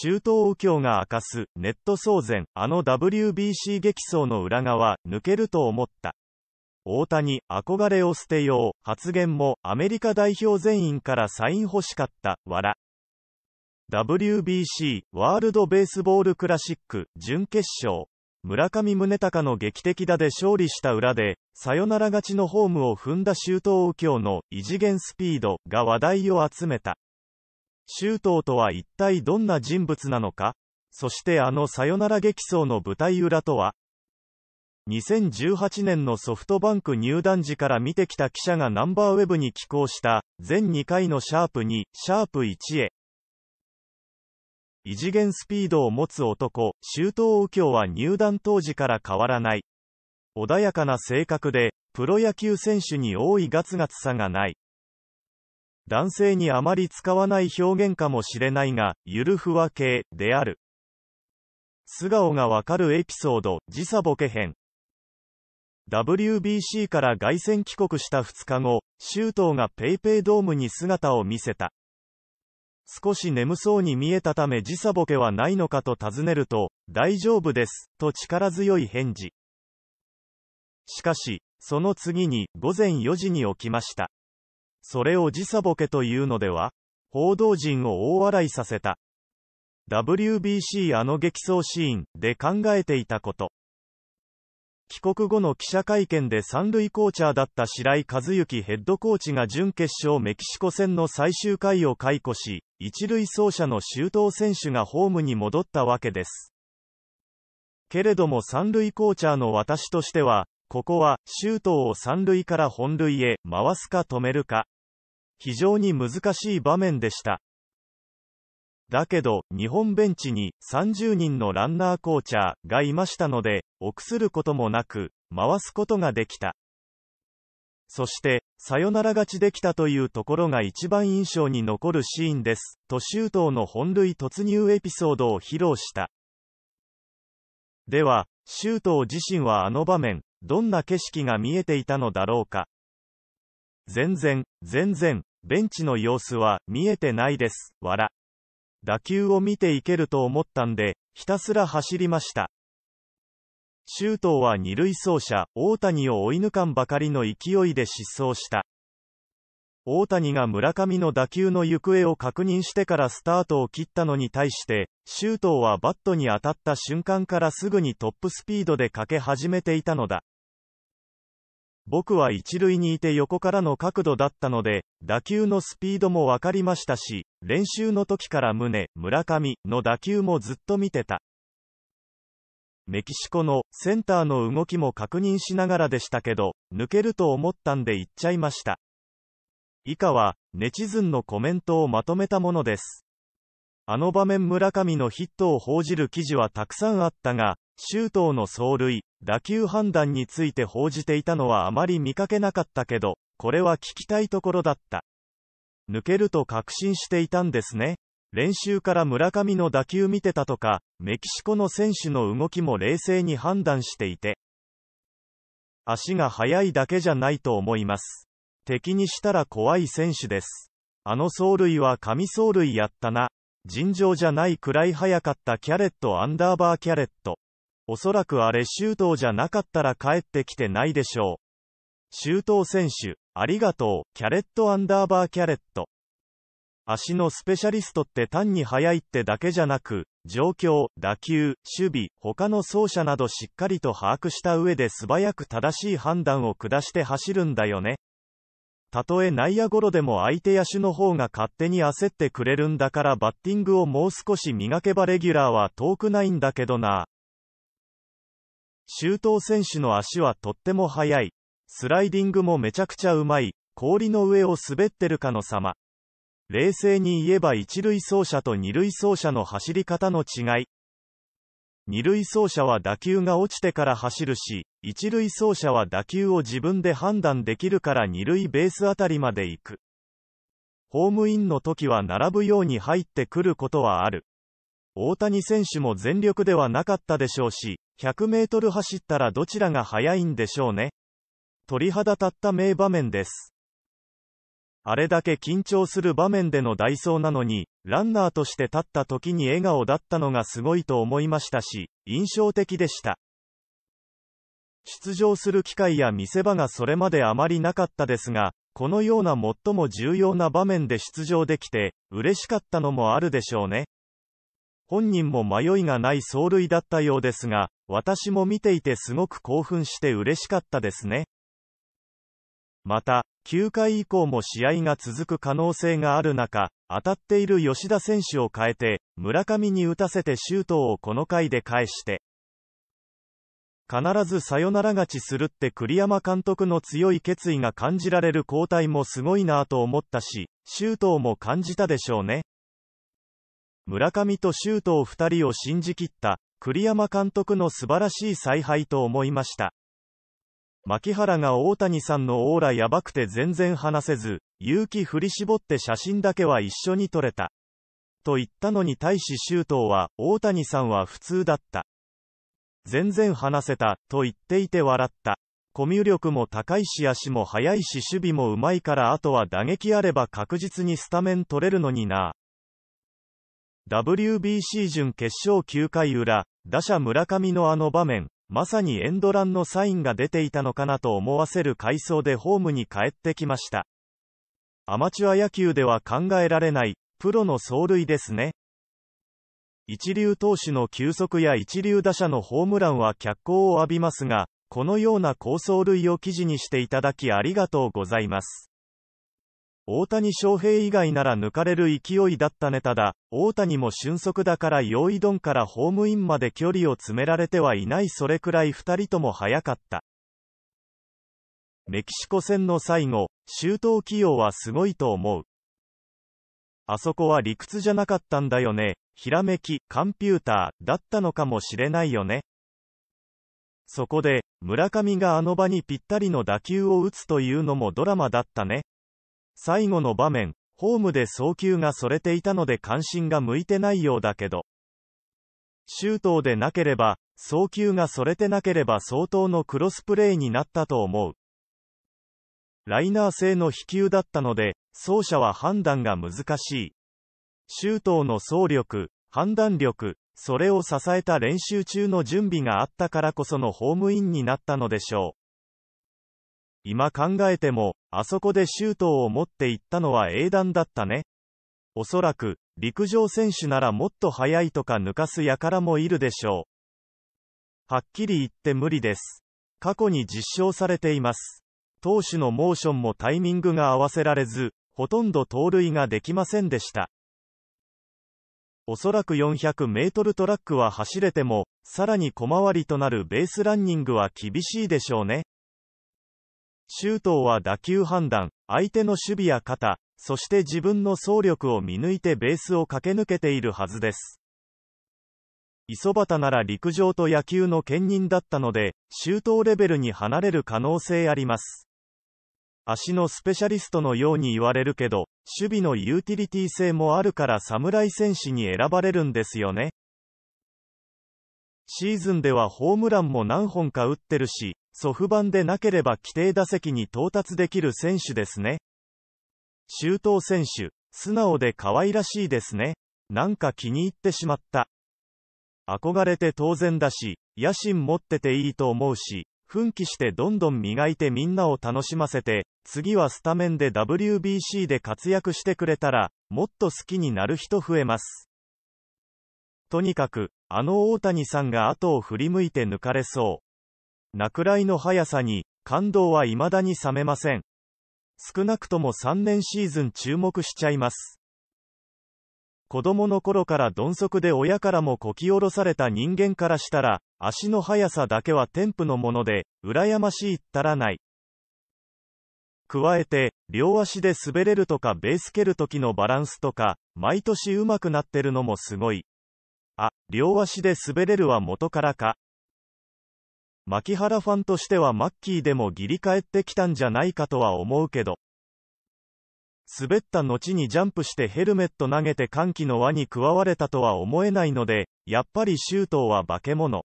周東右京が明かす、ネット騒然、あの WBC 激走の裏側、抜けると思った。大谷、憧れを捨てよう、発言も、アメリカ代表全員からサイン欲しかった、笑。WBC、ワールドベースボールクラシック、準決勝。村上宗隆の劇的打で勝利した裏で、サヨナラ勝ちのホームを踏んだ周東右京の異次元スピードが話題を集めた。周東とは一体どんな人物なのかそしてあのさよなら激走の舞台裏とは2018年のソフトバンク入団時から見てきた記者がナンバーウェブに寄稿した全2回のシャープ2、シャープ1へ異次元スピードを持つ男、周東右京は入団当時から変わらない。穏やかな性格で、プロ野球選手に多いガツガツさがない。男性にあまり使わない表現かもしれないが、ゆるふわ系である。素顔がわかるエピソード、時差ボケ編。WBC から凱旋帰国した2日後、周東が paypay ドームに姿を見せた。少し眠そうに見えたため時差ボケはないのかと尋ねると、大丈夫です、と力強い返事。しかし、その次に午前4時に起きました。それを時差ボケというのでは報道陣を大笑いさせた。WBC あの激走シーンで考えていたこと。帰国後の記者会見で三塁コーチャーだった白井和幸ヘッドコーチが準決勝メキシコ戦の最終回を解雇し、一塁走者の周東選手がホームに戻ったわけです。けれども三塁コーチャーの私としては、ここは周東を三塁から本塁へ回すか止めるか、非常に難しい場面でした。だけど、日本ベンチに30人のランナーコーチャーがいましたので、臆することもなく、回すことができた。そして、サヨナラ勝ちできたというところが一番印象に残るシーンです、と周東の本塁突入エピソードを披露した。では、周東自身はあの場面、どんな景色が見えていたのだろうか。全然、全然、ベンチの様子は見えてないです、わら。打球を見ていけると思ったんで、ひたすら走りました。周東は二塁走者、大谷を追い抜かんばかりの勢いで失踪した。大谷が村上の打球の行方を確認してからスタートを切ったのに対して、周東はバットに当たった瞬間からすぐにトップスピードでかけ始めていたのだ。僕は一塁にいて横からの角度だったので、打球のスピードもわかりましたし、練習の時から宗、村上の打球もずっと見てた。メキシコのセンターの動きも確認しながらでしたけど、抜けると思ったんで行っちゃいました。以下は、ネチズンのコメントをまとめたものです。あの場面村上のヒットを報じる記事はたくさんあったが、周東の走塁、打球判断について報じていたのはあまり見かけなかったけど、これは聞きたいところだった。抜けると確信していたんですね。練習から村上の打球見てたとか、メキシコの選手の動きも冷静に判断していて。足が速いだけじゃないと思います。敵にしたら怖い選手です。あの走塁は神走塁やったな。尋常じゃないくらい速かったキャレットアンダーバーキャレット。おそらくあれ周東じゃなかったら帰ってきてないでしょう。周東選手、ありがとう、キャレットアンダーバーキャレット。足のスペシャリストって単に速いってだけじゃなく、状況、打球、守備、他の走者などしっかりと把握した上で素早く正しい判断を下して走るんだよね。たとえ内野ゴロでも相手野手の方が勝手に焦ってくれるんだからバッティングをもう少し磨けばレギュラーは遠くないんだけどな。周東選手の足はとっても速い。スライディングもめちゃくちゃうまい。氷の上を滑ってるかの様。冷静に言えば一塁走者と二塁走者の走り方の違い。二塁走者は打球が落ちてから走るし、一塁走者は打球を自分で判断できるから二塁ベースあたりまで行く。ホームインの時は並ぶように入ってくることはある。大谷選手も全力ではなかったでしょうし、100メートル走ったらどちらが速いんでしょうね。鳥肌立った名場面です。あれだけ緊張する場面での代走なのに、ランナーとして立った時に笑顔だったのがすごいと思いましたし、印象的でした。出場する機会や見せ場がそれまであまりなかったですが、このような最も重要な場面で出場できて、嬉しかったのもあるでしょうね。本人も迷いがない走塁だったようですが、私も見ていてすごく興奮して嬉しかったですね。また、9回以降も試合が続く可能性がある中、当たっている吉田選手を変えて、村上に打たせてシュートをこの回で返して、必ずサヨナラ勝ちするって栗山監督の強い決意が感じられる交代もすごいなぁと思ったし、周東も感じたでしょうね。村上と周東2人を信じ切った栗山監督の素晴らしい采配と思いました。牧原が大谷さんのオーラやばくて全然話せず、勇気振り絞って写真だけは一緒に撮れた。と言ったのに対し周東は、大谷さんは普通だった。全然話せた、と言っていて笑った。コミュ力も高いし足も速いし守備もうまいからあとは打撃あれば確実にスタメン取れるのにな WBC 準決勝9回裏、打者村上のあの場面、まさにエンドランのサインが出ていたのかなと思わせる回想でホームに帰ってきました。アマチュア野球では考えられない、プロの走塁ですね。一流投手の球速や一流打者のホームランは脚光を浴びますが、このような高走塁を記事にしていただきありがとうございます。大谷翔平以外なら抜かれる勢いだったネタだ。大谷も俊足だから用意ドンからホームインまで距離を詰められてはいないそれくらい2人とも速かった。メキシコ戦の最後、周到起用はすごいと思う。あそこは理屈じゃなかったんだよね。ひらめき、カンピューター、だったのかもしれないよね。そこで、村上があの場にぴったりの打球を打つというのもドラマだったね。最後の場面、ホームで送球がそれていたので関心が向いてないようだけど、周東でなければ、送球がそれてなければ相当のクロスプレーになったと思う。ライナー性の飛球だったので、走者は判断が難しい。周東の走力、判断力、それを支えた練習中の準備があったからこそのホームインになったのでしょう。今考えても、あそこでシュートを持っていったのは英断だったね。おそらく、陸上選手ならもっと速いとか抜かす輩もいるでしょう。はっきり言って無理です。過去に実証されています。投手のモーションもタイミングが合わせられず、ほとんど盗塁ができませんでした。おそらく400メートルトラックは走れても、さらに小回りとなるベースランニングは厳しいでしょうね。周東は打球判断、相手の守備や肩、そして自分の走力を見抜いてベースを駆け抜けているはずです。磯端なら陸上と野球の兼任だったので、周到レベルに離れる可能性あります。足のスペシャリストのように言われるけど、守備のユーティリティ性もあるから侍戦士に選ばれるんですよね。シーズンではホームランも何本か打ってるし、祖父ンでなければ規定打席に到達できる選手ですね。周東選手、素直で可愛らしいですね。なんか気に入ってしまった。憧れて当然だし、野心持ってていいと思うし、奮起してどんどん磨いてみんなを楽しませて、次はスタメンで WBC で活躍してくれたら、もっと好きになる人増えます。とにかく、あの大谷さんが後を振り向いて抜かれそう。落雷の速さに、感動は未だに冷めません。少なくとも3年シーズン注目しちゃいます。子供の頃から鈍足で親からもこき下ろされた人間からしたら、足の速さだけは天賦のもので、羨ましいったらない。加えて、両足で滑れるとかベース蹴る時のバランスとか、毎年上手くなってるのもすごい。あ、両足で滑れるは元からか。牧原ファンとしてはマッキーでもギリ返ってきたんじゃないかとは思うけど。滑った後にジャンプしてヘルメット投げて歓喜の輪に加われたとは思えないので、やっぱり周東は化け物。